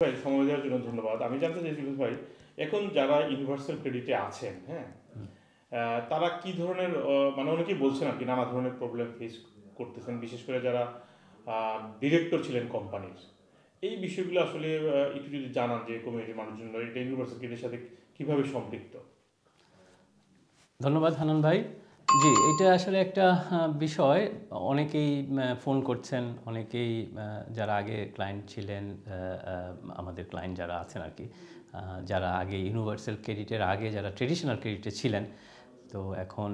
ভাই সময় দেওয়ার জন্য ধন্যবাদ আমি জানতে চাইছি চাইছিলাম ভাই এখন যারা ইউনিভার্সাল ক্রেডিটে আছেন হ্যাঁ তারা কি ধরনের মানে অনেকেই বলছেন আর কি নানা ধরনের প্রবলেম ফেস করতেছেন বিশেষ করে যারা ডিরেক্টর ছিলেন কোম্পানির এই বিষয়গুলো আসলে একটু যদি জানান যে কমিউনিটির মানুষজন এটা ইউনিভার্সাল ক্রেডিটের সাথে কিভাবে সম্পৃক্ত ধন্যবাদ হানান ভাই জি এটা আসলে একটা বিষয় অনেকেই ফোন করছেন অনেকেই যারা আগে ক্লায়েন্ট ছিলেন আমাদের ক্লায়েন্ট যারা আছেন আর কি যারা আগে ইউনিভার্সাল ক্রেডিটের আগে যারা ট্রেডিশনাল ক্রেডিটে ছিলেন তো এখন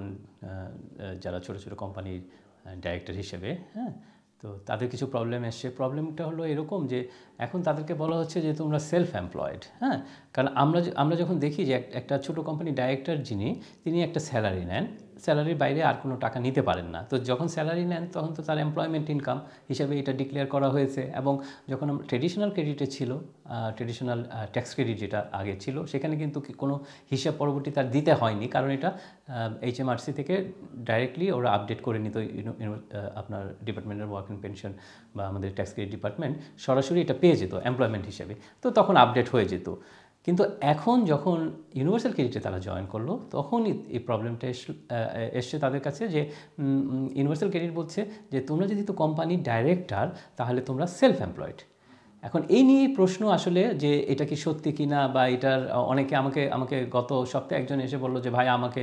যারা ছোট ছোট কোম্পানির ডাইরেক্টর হিসেবে হ্যাঁ তো তাদের কিছু প্রবলেম এসছে প্রবলেমটা হলো এরকম যে এখন তাদেরকে বলা হচ্ছে যে তোমরা সেলফ এমপ্লয়েড হ্যাঁ কারণ আমরা আমরা যখন দেখি যে একটা ছোট কোম্পানি ডাইরেক্টর যিনি তিনি একটা স্যালারি নেন স্যালারির বাইরে আর কোনো টাকা নিতে পারেন না তো যখন স্যালারি নেন তখন তো তার এমপ্লয়মেন্ট ইনকাম হিসাবে এটা ডিক্লেয়ার করা হয়েছে এবং যখন আমরা ট্রেডিশনাল ক্রেডিটে ছিল ট্রেডিশনাল ট্যাক্স ক্রেডিট যেটা আগে ছিল সেখানে কিন্তু কোনো হিসাব পরবর্তী তার দিতে হয়নি কারণ এটা এইচএমআরসি থেকে ডাইরেক্টলি ওরা আপডেট করে নিত আপনার ডিপার্টমেন্টের ওয়ার্ক ইন পেনশন বা আমাদের ট্যাক্স ক্রেডিট ডিপার্টমেন্ট সরাসরি এটা পেয়ে যেত এমপ্লয়মেন্ট হিসেবে তো তখন আপডেট হয়ে যেত কিন্তু এখন যখন ইউনিভার্সাল ক্রেডিটে তারা জয়েন করলো তখন এই প্রবলেমটা এসছে তাদের কাছে যে ইউনিভার্সাল ক্রেডিট বলছে যে তোমরা যদি তো কোম্পানির ডাইরেক্টর তাহলে তোমরা সেলফ এমপ্লয়েড এখন এই নিয়ে প্রশ্ন আসলে যে এটা কি সত্যি কি না বা এটার অনেকে আমাকে আমাকে গত সপ্তাহে একজন এসে বললো যে ভাই আমাকে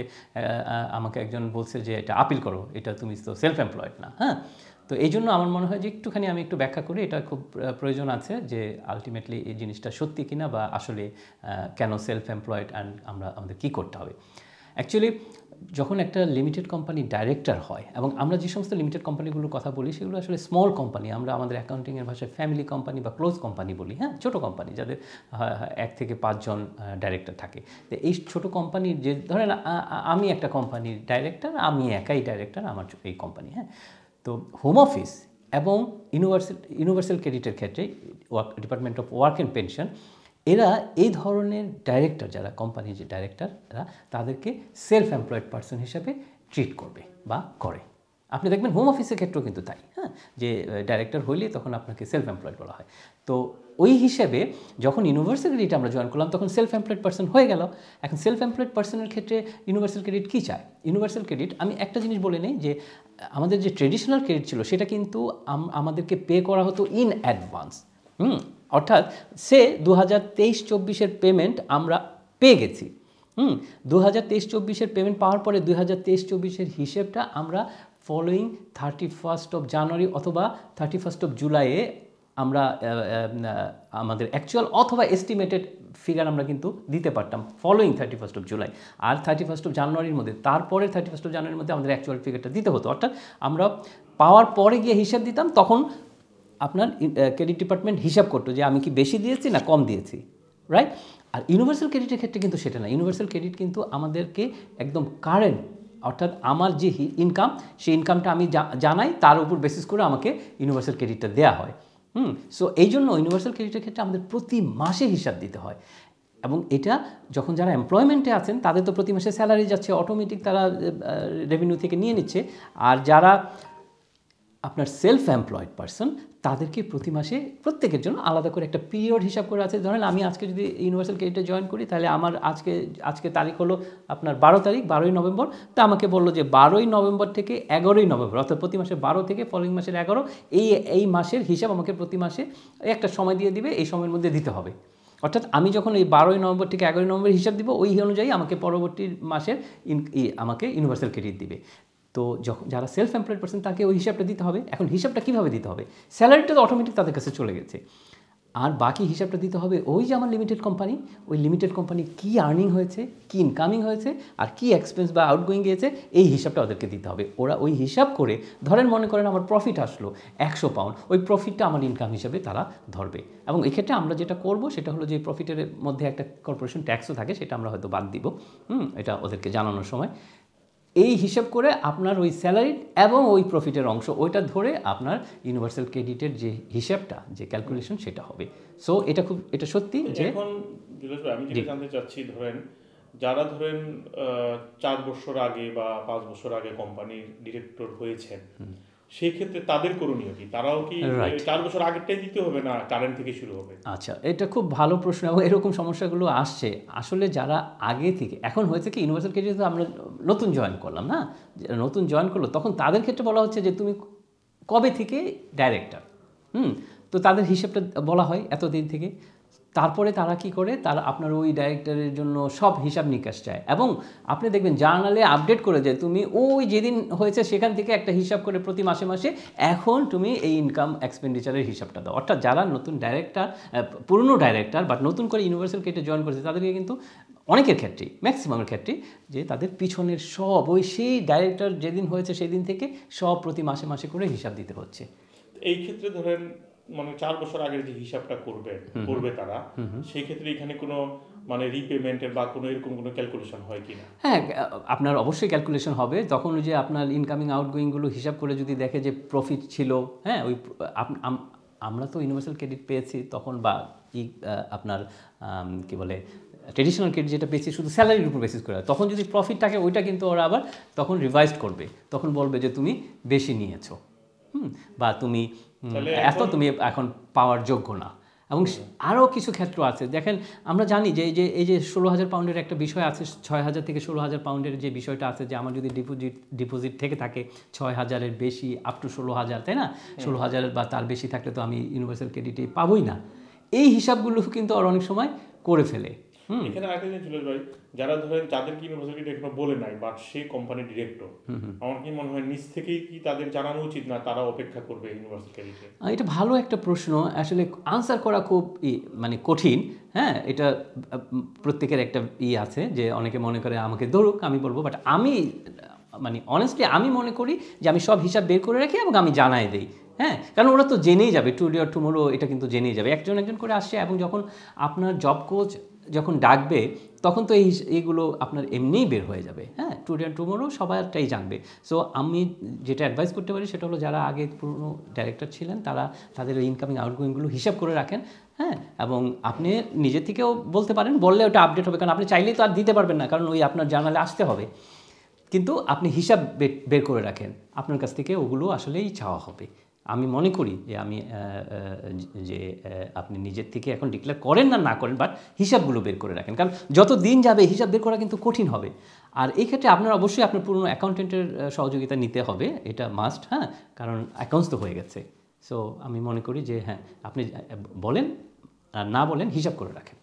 আমাকে একজন বলছে যে এটা আপিল করো এটা তুমি তো সেলফ এমপ্লয়েড না হ্যাঁ তো এই জন্য আমার মনে হয় যে একটুখানি আমি একটু ব্যাখ্যা করি এটা খুব প্রয়োজন আছে যে আলটিমেটলি এই জিনিসটা সত্যি কিনা বা আসলে কেন সেলফ এমপ্লয়েড অ্যান্ড আমরা আমাদের কী করতে হবে অ্যাকচুয়ালি যখন একটা লিমিটেড কোম্পানি ডাইরেক্টর হয় এবং আমরা যে সমস্ত লিমিটেড কোম্পানিগুলোর কথা বলি সেগুলো আসলে স্মল কোম্পানি আমরা আমাদের অ্যাকাউন্টিংয়ের ভাষায় ফ্যামিলি কোম্পানি বা ক্লোজ কোম্পানি বলি হ্যাঁ ছোটো কোম্পানি যাদের এক থেকে পাঁচজন ডাইরেক্টর থাকে তো এই ছোটো কোম্পানির যে ধরেন আমি একটা কোম্পানির ডাইরেক্টর আমি একাই ডাইরেক্টর আমার এই কোম্পানি হ্যাঁ তো হোম অফিস এবং ইউনিভার্সাল ইউনিভার্সাল ক্রেডিটের ক্ষেত্রে work department of work and pension এরা এই ধরনের ডাইরেক্টর যারা কোম্পানির যে ডাইরেক্টর এরা তাদেরকে সেলফ এমপ্লয়েড পার্সন হিসাবে ট্রিট করবে বা করে আপনি দেখবেন হোম অফিসের ক্ষেত্রেও কিন্তু তাই হ্যাঁ যে ডাইরেক্টর হইলে তখন আপনাকে সেলফ এমপ্লয়েড বলা হয় তো ওই হিসেবে যখন ইউনিভার্সাল ক্রেডিট আমরা জয়েন করলাম তখন সেলফ এমপ্লয়েড পার্সন হয়ে গেল এখন সেলফ এমপ্লয়েড পার্সনের ক্ষেত্রে ইউনিভার্সাল ক্রেডিট কী চায় ইউনিভার্সাল ক্রেডিট আমি একটা জিনিস বলে নিই যে আমাদের যে ট্রেডিশনাল ক্রেডিট ছিল সেটা কিন্তু আমাদেরকে পে করা হতো ইন অ্যাডভান্স হুম অর্থাৎ সে দু হাজার তেইশ চব্বিশের পেমেন্ট আমরা পেয়ে গেছি হুম দু হাজার তেইশ চব্বিশের পেমেন্ট পাওয়ার পরে দু হাজার তেইশ চব্বিশের হিসেবটা আমরা following thirty first of January অথবা থার্টি ফার্স্ট অফ জুলাইয়ে আমরা আমাদের অ্যাকচুয়াল অথবা এস্টিমেটেড ফিগার আমরা কিন্তু দিতে পারতাম following thirty first of July আর থার্টি ফার্স্ট অফ জানুয়ারির মধ্যে তারপরে থার্টি ফার্স্ট অফ জানুয়ারির মধ্যে আমাদের অ্যাকচুয়াল ফিগারটা দিতে হতো অর্থাৎ আমরা পাওয়ার পরে গিয়ে হিসাব দিতাম তখন আপনার ক্রেডিট ডিপার্টমেন্ট হিসাব করতো যে আমি কি বেশি দিয়েছি না কম দিয়েছি রাইট আর ইউনিভার্সাল ক্রেডিটের ক্ষেত্রে কিন্তু সেটা না ইউনিভার্সাল ক্রেডিট কিন্তু আমাদেরকে একদম কারেন্ট অর্থাৎ আমার যে ইনকাম সেই ইনকামটা আমি জানাই তার উপর বেসিস করে আমাকে ইউনিভার্সাল ক্রেডিটটা দেওয়া হয় হুম সো এই জন্য ইউনিভার্সাল ক্রেডিটের ক্ষেত্রে আমাদের প্রতি মাসে হিসাব দিতে হয় এবং এটা যখন যারা এমপ্লয়মেন্টে আছেন তাদের তো প্রতি মাসে স্যালারি যাচ্ছে অটোমেটিক তারা রেভিনিউ থেকে নিয়ে নিচ্ছে আর যারা আপনার সেলফ এমপ্লয়েড পার্সন তাদেরকে প্রতি মাসে প্রত্যেকের জন্য আলাদা করে একটা পিরিয়ড হিসাব করে আছে ধরেন আমি আজকে যদি ইউনিভার্সাল ক্রেডিটে জয়েন করি তাহলে আমার আজকে আজকে তারিখ হলো আপনার বারো তারিখ বারোই নভেম্বর তা আমাকে বললো যে বারোই নভেম্বর থেকে এগারোই নভেম্বর অর্থাৎ প্রতি মাসে বারো থেকে ফলোইং মাসের এগারো এই এই মাসের হিসাব আমাকে প্রতি মাসে একটা সময় দিয়ে দিবে এই সময়ের মধ্যে দিতে হবে অর্থাৎ আমি যখন এই বারোই নভেম্বর থেকে এগারোই নভেম্বর হিসাব দিব ওই অনুযায়ী আমাকে পরবর্তী মাসের আমাকে ইউনিভার্সাল ক্রেডিট দিবে তো যখন যারা সেলফ এমপ্লয়েড পার্সন তাকে ওই হিসাবটা দিতে হবে এখন হিসাবটা কীভাবে দিতে হবে স্যালারিটা তো অটোমেটিক তাদের কাছে চলে গেছে আর বাকি হিসাবটা দিতে হবে ওই যে আমার লিমিটেড কোম্পানি ওই লিমিটেড কোম্পানি কী আর্নিং হয়েছে কী ইনকামিং হয়েছে আর কী এক্সপেন্স বা আউটগোয়িং গিয়েছে এই হিসাবটা ওদেরকে দিতে হবে ওরা ওই হিসাব করে ধরেন মনে করেন আমার প্রফিট আসলো একশো পাউন্ড ওই প্রফিটটা আমার ইনকাম হিসাবে তারা ধরবে এবং এক্ষেত্রে আমরা যেটা করব সেটা হলো যে প্রফিটের মধ্যে একটা কর্পোরেশন ট্যাক্সও থাকে সেটা আমরা হয়তো বাদ দিব হুম এটা ওদেরকে জানানোর সময় এই হিসাব করে আপনার ওই স্যালারি এবং ওই প্রফিটের অংশ ওইটা ধরে আপনার ইউনিভার্সাল ক্রেডিটের যে হিসাবটা যে ক্যালকুলেশন সেটা হবে সো এটা খুব এটা সত্যি যে এখন আমি যেটা জানতে চাচ্ছি ধরেন যারা ধরেন চার বছর আগে বা পাঁচ বছর আগে কোম্পানির ডিরেক্টর হয়েছেন সেই ক্ষেত্রে তাদের করণীয় কি তারাও কি চার বছর আগেরটাই দিতে হবে না কারেন্ট থেকে শুরু হবে আচ্ছা এটা খুব ভালো প্রশ্ন এবং এরকম সমস্যাগুলো আসছে আসলে যারা আগে থেকে এখন হয়েছে কি ইউনিভার্সাল কেজি তো আমরা নতুন জয়েন করলাম না নতুন জয়েন করলো তখন তাদের ক্ষেত্রে বলা হচ্ছে যে তুমি কবে থেকে ডাইরেক্টর হুম তো তাদের হিসেবটা বলা হয় এতদিন থেকে তারপরে তারা কি করে তারা আপনার ওই ডাইরেক্টরের জন্য সব হিসাব নিকাশ চায় এবং আপনি দেখবেন জার্নালে আপডেট করে যে তুমি ওই যেদিন হয়েছে সেখান থেকে একটা হিসাব করে প্রতি মাসে মাসে এখন তুমি এই ইনকাম এক্সপেন্ডিচারের হিসাবটা দাও অর্থাৎ যারা নতুন ডাইরেক্টর পুরনো ডাইরেক্টর বাট নতুন করে ইউনিভার্সাল কেটে জয়েন করেছে তাদেরকে কিন্তু অনেকের ক্ষেত্রেই ম্যাক্সিমামের ক্ষেত্রে যে তাদের পিছনের সব ওই সেই ডাইরেক্টর যেদিন হয়েছে সেদিন থেকে সব প্রতি মাসে মাসে করে হিসাব দিতে হচ্ছে এই ক্ষেত্রে ধরেন মানে চার বছর আগের যে হিসাবটা করবে করবে তারা সেই ক্ষেত্রে এখানে কোনো মানে রিপেমেন্টের বা কোনো এরকম কোনো ক্যালকুলেশন হয় কি না হ্যাঁ আপনার অবশ্যই ক্যালকুলেশন হবে তখন যে আপনার ইনকামিং আউটগোয়িংগুলো হিসাব করে যদি দেখে যে প্রফিট ছিল হ্যাঁ ওই আমরা তো ইউনিভার্সাল ক্রেডিট পেয়েছি তখন বা ই আপনার কি বলে ট্রেডিশনাল ক্রেডিট যেটা পেয়েছি শুধু স্যালারির উপর বেসিস করে তখন যদি প্রফিট থাকে ওইটা কিন্তু ওরা আবার তখন রিভাইজড করবে তখন বলবে যে তুমি বেশি নিয়েছো হুম বা তুমি এত তুমি এখন পাওয়ার যোগ্য না এবং আরও কিছু ক্ষেত্র আছে দেখেন আমরা জানি যে যে এই যে ষোলো হাজার পাউন্ডের একটা বিষয় আছে ছয় হাজার থেকে ষোলো হাজার পাউন্ডের যে বিষয়টা আছে যে আমার যদি ডিপোজিট ডিপোজিট থেকে থাকে ছয় হাজারের বেশি আপ টু ষোলো হাজার তাই না ষোলো হাজারের বা তার বেশি থাকলে তো আমি ইউনিভার্সাল ক্রেডিটে পাবই না এই হিসাবগুলো কিন্তু আর অনেক সময় করে ফেলে এখানে আরেকটা জিনিস চলে যায় যারা ধরেন যাদের কি ইউনিভার্সিটি এখনো বলে নাই বা সে কোম্পানি ডিরেক্টর আমার কি মনে হয় নিজ থেকেই কি তাদের জানানো উচিত না তারা অপেক্ষা করবে ইউনিভার্সিটিকে এটা ভালো একটা প্রশ্ন আসলে আনসার করা খুব মানে কঠিন হ্যাঁ এটা প্রত্যেকের একটা ই আছে যে অনেকে মনে করে আমাকে ধরুক আমি বলবো বাট আমি মানে অনেস্টলি আমি মনে করি যে আমি সব হিসাব বের করে রাখি এবং আমি জানাই দিই হ্যাঁ কারণ ওরা তো জেনেই যাবে টু ডে অর টুমোরো এটা কিন্তু জেনেই যাবে একজন একজন করে আসছে এবং যখন আপনার জব কোচ যখন ডাকবে তখন তো এই এইগুলো আপনার এমনিই বের হয়ে যাবে হ্যাঁ টুডে অ্যান্ড টুমোরও সবারটাই জানবে সো আমি যেটা অ্যাডভাইস করতে পারি সেটা হলো যারা আগে পুরনো ডাইরেক্টর ছিলেন তারা তাদের ওই ইনকামিং আউটগোয়িংগুলো হিসাব করে রাখেন হ্যাঁ এবং আপনি নিজে থেকেও বলতে পারেন বললে ওটা আপডেট হবে কারণ আপনি চাইলেই তো আর দিতে পারবেন না কারণ ওই আপনার জার্নালে আসতে হবে কিন্তু আপনি হিসাব বের করে রাখেন আপনার কাছ থেকে ওগুলো আসলেই চাওয়া হবে আমি মনে করি যে আমি যে আপনি নিজের থেকে এখন ডিক্লেয়ার করেন না না করেন বাট হিসাবগুলো বের করে রাখেন কারণ যত দিন যাবে হিসাব বের করা কিন্তু কঠিন হবে আর এই ক্ষেত্রে আপনার অবশ্যই আপনার পুরনো অ্যাকাউন্টেন্টের সহযোগিতা নিতে হবে এটা মাস্ট হ্যাঁ কারণ অ্যাকাউন্টস তো হয়ে গেছে সো আমি মনে করি যে হ্যাঁ আপনি বলেন আর না বলেন হিসাব করে রাখেন